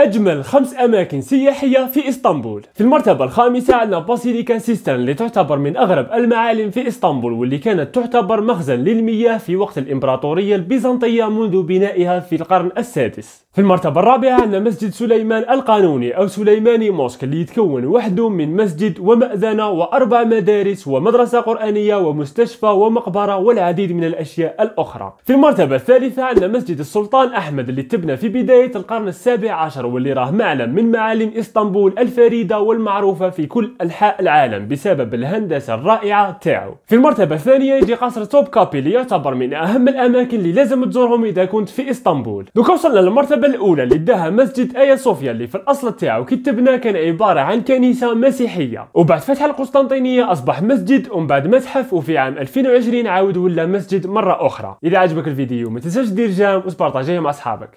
أجمل خمس أماكن سياحية في إسطنبول في المرتبة الخامسة عندنا باسيليكا سيستان اللي تعتبر من أغرب المعالم في إسطنبول واللي كانت تعتبر مخزن للمياه في وقت الإمبراطورية البيزنطية منذ بنائها في القرن السادس في المرتبة الرابعة عندنا مسجد سليمان القانوني أو سليماني موسك اللي يتكون وحده من مسجد ومأذنة وأربع مدارس ومدرسة قرآنية ومستشفى ومقبرة والعديد من الأشياء الأخرى في المرتبة الثالثة عندنا مسجد السلطان أحمد اللي تبنى في بداية القرن السابع عشر واللي راه معلم من معالم إسطنبول الفريدة والمعروفة في كل أنحاء العالم بسبب الهندسة الرائعة تاعو في المرتبة الثانية يجي قصر توب كابي اللي يعتبر من أهم الأماكن اللي لازم تزورهم إذا كنت في إسطنبول دوكا وصلنا للمرتبة الأولى اللي داها مسجد آيا صوفيا اللي في الأصل تاعو كي تبنى كان عبارة عن كنيسة مسيحية وبعد فتح القسطنطينية أصبح مسجد ومن بعد متحف وفي عام 2020 عاود ولا مسجد مرة أخرى إذا عجبك الفيديو ما تنساش دير جام وسبارطاجيه مع أصحابك